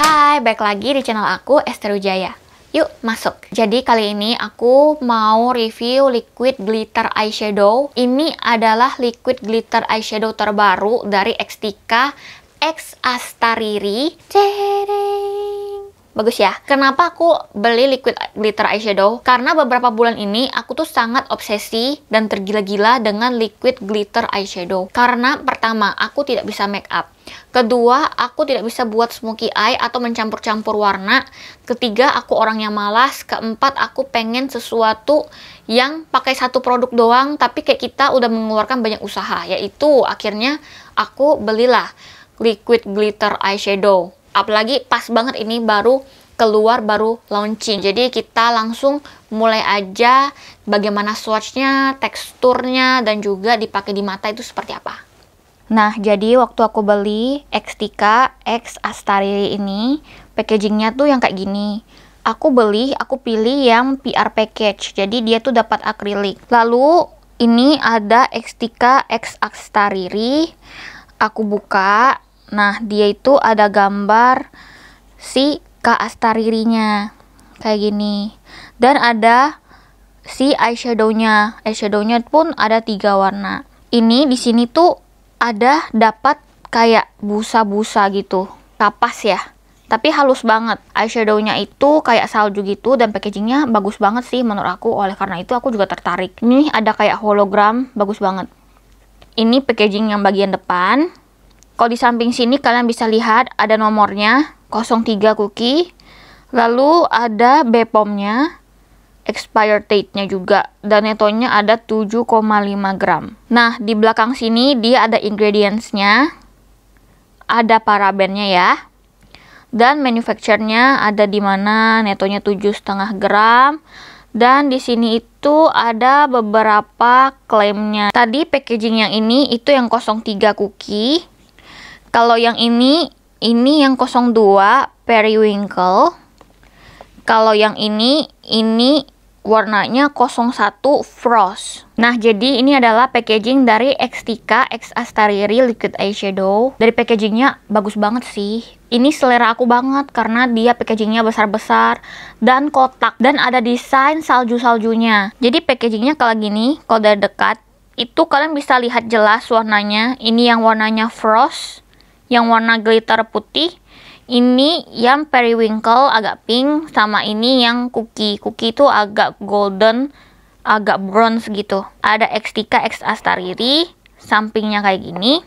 Hai, balik lagi di channel aku Esther Ujaya. Yuk, masuk. Jadi kali ini aku mau review liquid glitter eyeshadow. Ini adalah liquid glitter eyeshadow terbaru dari Extika X Astariri. Cere. Bagus ya. Kenapa aku beli liquid glitter eyeshadow? Karena beberapa bulan ini aku tuh sangat obsesi dan tergila-gila dengan liquid glitter eyeshadow. Karena pertama, aku tidak bisa make up. Kedua, aku tidak bisa buat smoky eye atau mencampur-campur warna. Ketiga, aku orang yang malas. Keempat, aku pengen sesuatu yang pakai satu produk doang, tapi kayak kita udah mengeluarkan banyak usaha. Yaitu, akhirnya aku belilah liquid glitter eyeshadow apalagi pas banget ini baru keluar baru launching jadi kita langsung mulai aja bagaimana swatchnya teksturnya dan juga dipakai di mata itu seperti apa nah jadi waktu aku beli Xtika X Astari ini packagingnya tuh yang kayak gini aku beli aku pilih yang PR package jadi dia tuh dapat akrilik lalu ini ada Xtika X Astariri aku buka Nah, dia itu ada gambar si Kak Astaririnya kayak gini. Dan ada si eyeshadownya. Eyeshadownya pun ada tiga warna. Ini di sini tuh ada dapat kayak busa-busa gitu, kapas ya. Tapi halus banget. Eyeshadownya itu kayak salju gitu dan packagingnya bagus banget sih menurut aku. Oleh karena itu aku juga tertarik. Ini ada kayak hologram, bagus banget. Ini packaging yang bagian depan kalau di samping sini kalian bisa lihat ada nomornya 03 cookie. Lalu ada BPOM-nya, expired date-nya juga dan netonya ada 7,5 gram. Nah, di belakang sini dia ada ingredients-nya, ada parabennya ya. Dan manufacture-nya ada di mana netonya 7,5 gram. Dan di sini itu ada beberapa klaimnya. Tadi packaging yang ini itu yang 03 cookie. Kalau yang ini, ini yang 02 periwinkle. Kalau yang ini, ini warnanya 01 Frost. Nah, jadi ini adalah packaging dari Xtika X Astariri Liquid Eyeshadow. Dari packagingnya bagus banget sih. Ini selera aku banget karena dia packagingnya besar-besar dan kotak. Dan ada desain salju-saljunya. Jadi packagingnya kalau gini, kalau dari dekat, itu kalian bisa lihat jelas warnanya. Ini yang warnanya Frost yang warna glitter putih ini yang periwinkle agak pink sama ini yang cookie cookie itu agak golden agak bronze gitu ada X3 X Astariri sampingnya kayak gini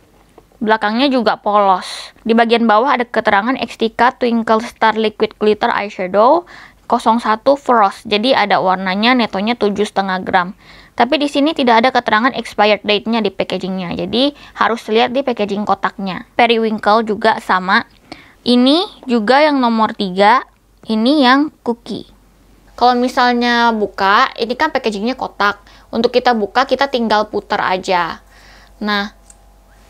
belakangnya juga polos di bagian bawah ada keterangan X3 Twinkle Star Liquid Glitter Eyeshadow 01 Frost jadi ada warnanya netonya 7,5 gram tapi di sini tidak ada keterangan expired date-nya di packagingnya. Jadi harus lihat di packaging kotaknya. Periwinkle juga sama. Ini juga yang nomor 3, ini yang cookie. Kalau misalnya buka, ini kan packagingnya kotak. Untuk kita buka, kita tinggal putar aja. Nah,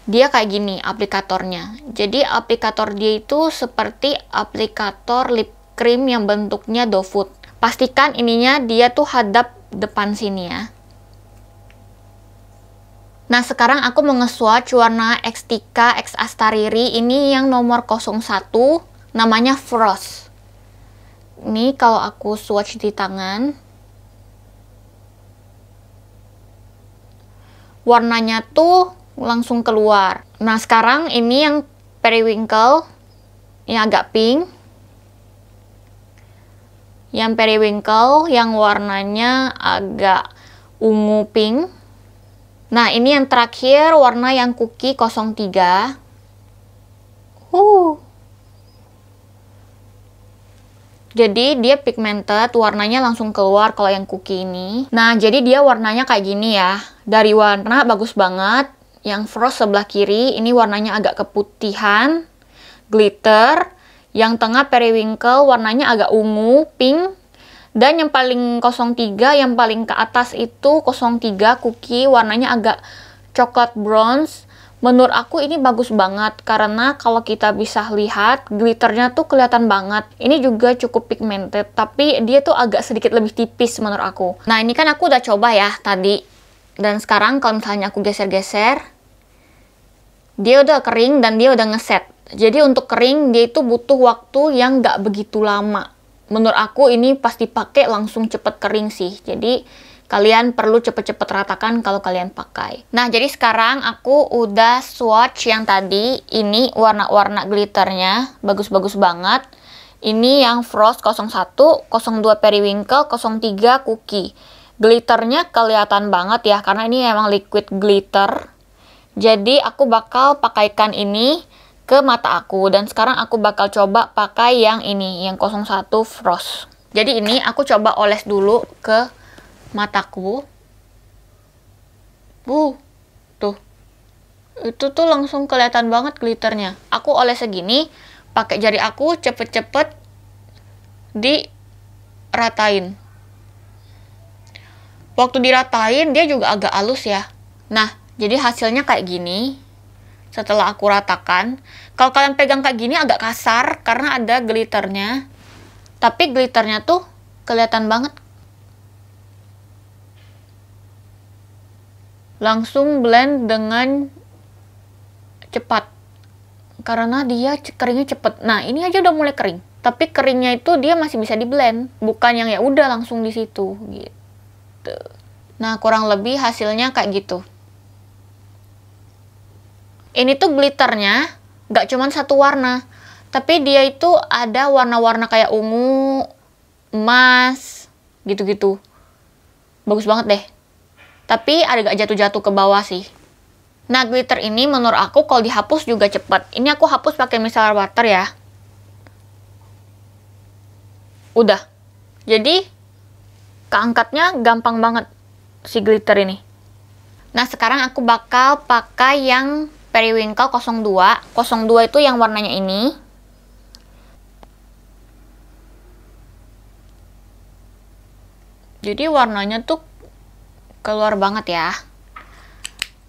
dia kayak gini aplikatornya. Jadi aplikator dia itu seperti aplikator lip cream yang bentuknya foot. Pastikan ininya dia tuh hadap depan sini ya. Nah, sekarang aku mau nge-swatch warna Xtika X Astariri ini yang nomor 01, namanya Frost. Ini kalau aku swatch di tangan. Warnanya tuh langsung keluar. Nah, sekarang ini yang periwinkle, yang agak pink. Yang periwinkle, yang warnanya agak ungu pink Nah, ini yang terakhir warna yang cookie 03. Uh. Jadi dia pigmented, warnanya langsung keluar kalau yang cookie ini. Nah, jadi dia warnanya kayak gini ya. Dari warna bagus banget. Yang frost sebelah kiri, ini warnanya agak keputihan, glitter. Yang tengah periwinkle, warnanya agak ungu, pink dan yang paling 03 yang paling ke atas itu 03 cookie warnanya agak coklat bronze menurut aku ini bagus banget karena kalau kita bisa lihat glitternya tuh kelihatan banget ini juga cukup pigmented tapi dia tuh agak sedikit lebih tipis menurut aku nah ini kan aku udah coba ya tadi dan sekarang kalau misalnya aku geser-geser dia udah kering dan dia udah ngeset jadi untuk kering dia itu butuh waktu yang nggak begitu lama menurut aku ini pasti pakai langsung cepet kering sih. Jadi kalian perlu cepet-cepet ratakan kalau kalian pakai. Nah, jadi sekarang aku udah swatch yang tadi. Ini warna-warna glitternya bagus-bagus banget. Ini yang Frost 01, 02 Periwinkle, 03 Cookie. Glitternya kelihatan banget ya, karena ini emang liquid glitter. Jadi aku bakal pakaikan ini ke mata aku dan sekarang aku bakal coba pakai yang ini yang 01 Frost jadi ini aku coba oles dulu ke mataku uh tuh itu tuh langsung kelihatan banget glitternya aku oles segini pakai jari aku cepet-cepet di ratain waktu diratain dia juga agak halus ya nah jadi hasilnya kayak gini setelah aku ratakan. Kalau kalian pegang kayak gini agak kasar karena ada glitternya. Tapi glitternya tuh kelihatan banget. Langsung blend dengan cepat. Karena dia keringnya cepet. Nah ini aja udah mulai kering. Tapi keringnya itu dia masih bisa di blend. Bukan yang ya udah langsung di situ gitu. Nah kurang lebih hasilnya kayak gitu ini tuh glitternya gak cuman satu warna tapi dia itu ada warna-warna kayak ungu emas gitu-gitu bagus banget deh tapi ada gak jatuh-jatuh ke bawah sih nah glitter ini menurut aku kalau dihapus juga cepet ini aku hapus pakai micellar water ya udah jadi keangkatnya gampang banget si glitter ini nah sekarang aku bakal pakai yang periwinkle 02. 02 itu yang warnanya ini. Jadi warnanya tuh keluar banget ya.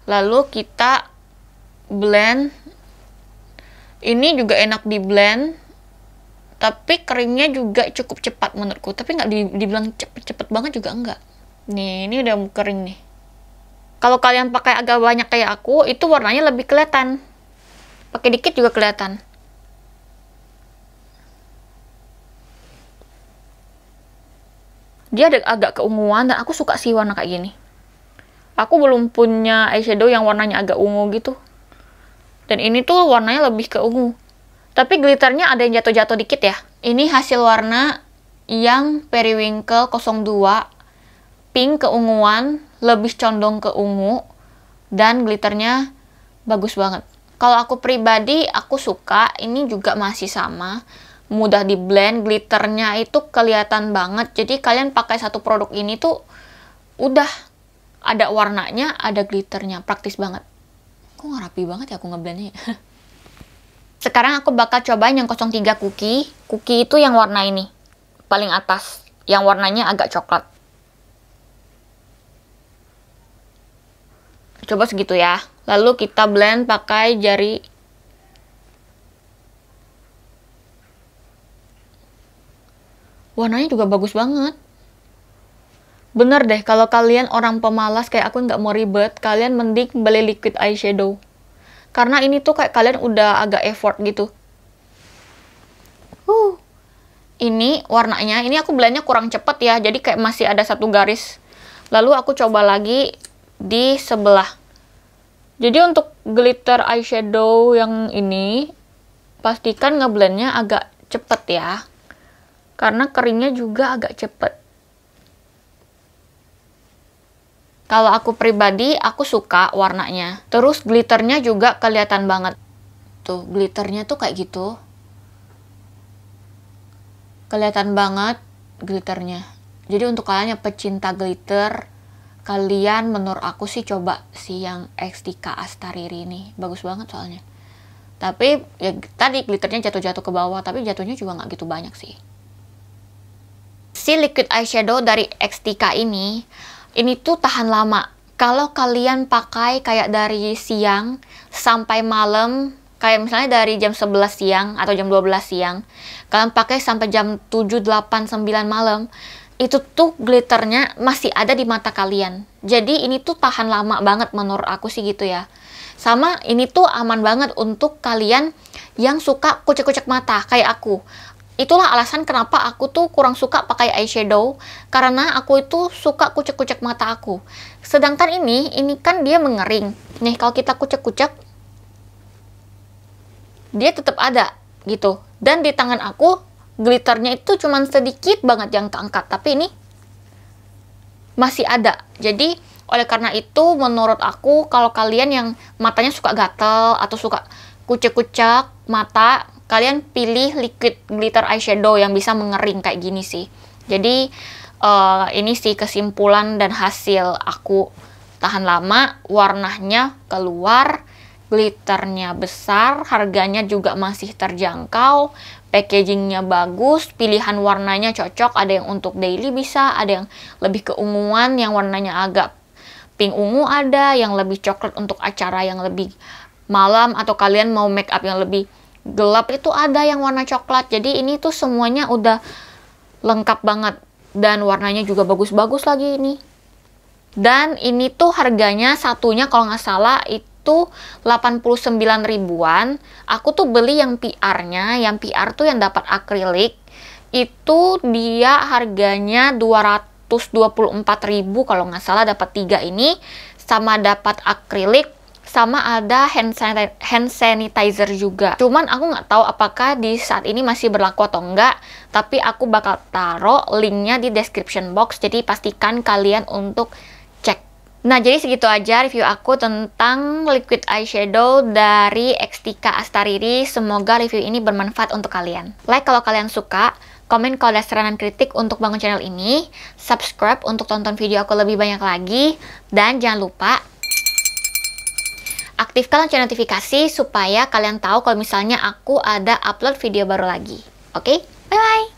Lalu kita blend. Ini juga enak di blend. Tapi keringnya juga cukup cepat menurutku. Tapi nggak dibilang cepet-cepet banget juga enggak. Nih, ini udah kering nih. Kalau kalian pakai agak banyak kayak aku, itu warnanya lebih kelihatan. Pakai dikit juga kelihatan. Dia ada agak keunguan dan aku suka sih warna kayak gini. Aku belum punya eyeshadow yang warnanya agak ungu gitu. Dan ini tuh warnanya lebih ke ungu. Tapi glitternya ada yang jatuh-jatuh dikit ya. Ini hasil warna yang Periwinkle 02 pink keunguan lebih condong ke ungu dan glitternya bagus banget. Kalau aku pribadi aku suka, ini juga masih sama, mudah di blend, glitternya itu kelihatan banget. Jadi kalian pakai satu produk ini tuh udah ada warnanya, ada glitternya, praktis banget. Kok nggak rapi banget ya aku ngeblendnya. Ya? Sekarang aku bakal cobain yang 03 cookie. Cookie itu yang warna ini, paling atas, yang warnanya agak coklat. coba segitu ya lalu kita blend pakai jari warnanya juga bagus banget bener deh kalau kalian orang pemalas kayak aku nggak mau ribet kalian mending beli liquid eyeshadow karena ini tuh kayak kalian udah agak effort gitu uh ini warnanya ini aku blendnya kurang cepet ya jadi kayak masih ada satu garis lalu aku coba lagi di sebelah. Jadi untuk glitter eyeshadow yang ini, pastikan ngeblendnya agak cepet ya. Karena keringnya juga agak cepet. Kalau aku pribadi, aku suka warnanya. Terus glitternya juga kelihatan banget. Tuh, glitternya tuh kayak gitu. Kelihatan banget glitternya. Jadi untuk kalian yang pecinta glitter, kalian menurut aku sih coba si yang XTK 3 Astariri ini bagus banget soalnya tapi ya tadi glitternya jatuh-jatuh ke bawah tapi jatuhnya juga nggak gitu banyak sih si liquid eyeshadow dari XTK ini ini tuh tahan lama kalau kalian pakai kayak dari siang sampai malam kayak misalnya dari jam 11 siang atau jam 12 siang kalian pakai sampai jam 7, 8, 9 malam itu tuh glitternya masih ada di mata kalian. Jadi ini tuh tahan lama banget menurut aku sih gitu ya. Sama ini tuh aman banget untuk kalian yang suka kucek-kucek mata kayak aku. Itulah alasan kenapa aku tuh kurang suka pakai eyeshadow karena aku itu suka kucek-kucek mata aku. Sedangkan ini, ini kan dia mengering. Nih kalau kita kucek-kucek dia tetap ada gitu. Dan di tangan aku glitternya itu cuman sedikit banget yang keangkat tapi ini masih ada jadi oleh karena itu menurut aku kalau kalian yang matanya suka gatel atau suka kucek-kucek mata kalian pilih liquid glitter eyeshadow yang bisa mengering kayak gini sih jadi uh, ini sih kesimpulan dan hasil aku tahan lama warnanya keluar glitternya besar, harganya juga masih terjangkau, packagingnya bagus, pilihan warnanya cocok, ada yang untuk daily bisa, ada yang lebih keunguan yang warnanya agak pink ungu ada, yang lebih coklat untuk acara yang lebih malam atau kalian mau make up yang lebih gelap itu ada yang warna coklat. Jadi ini tuh semuanya udah lengkap banget dan warnanya juga bagus-bagus lagi ini. Dan ini tuh harganya satunya kalau nggak salah itu itu 89 ribuan. Aku tuh beli yang PR-nya, yang PR tuh yang dapat akrilik. Itu dia harganya 224 ribu kalau nggak salah dapat tiga ini sama dapat akrilik sama ada hand, sanitizer, juga. Cuman aku nggak tahu apakah di saat ini masih berlaku atau enggak, tapi aku bakal taruh linknya di description box, jadi pastikan kalian untuk Nah, jadi segitu aja review aku tentang liquid eyeshadow dari Xtika Astariri. Semoga review ini bermanfaat untuk kalian. Like kalau kalian suka, komen kalau ada saran kritik untuk bangun channel ini, subscribe untuk tonton video aku lebih banyak lagi, dan jangan lupa aktifkan lonceng notifikasi supaya kalian tahu kalau misalnya aku ada upload video baru lagi. Oke? Okay? Bye-bye!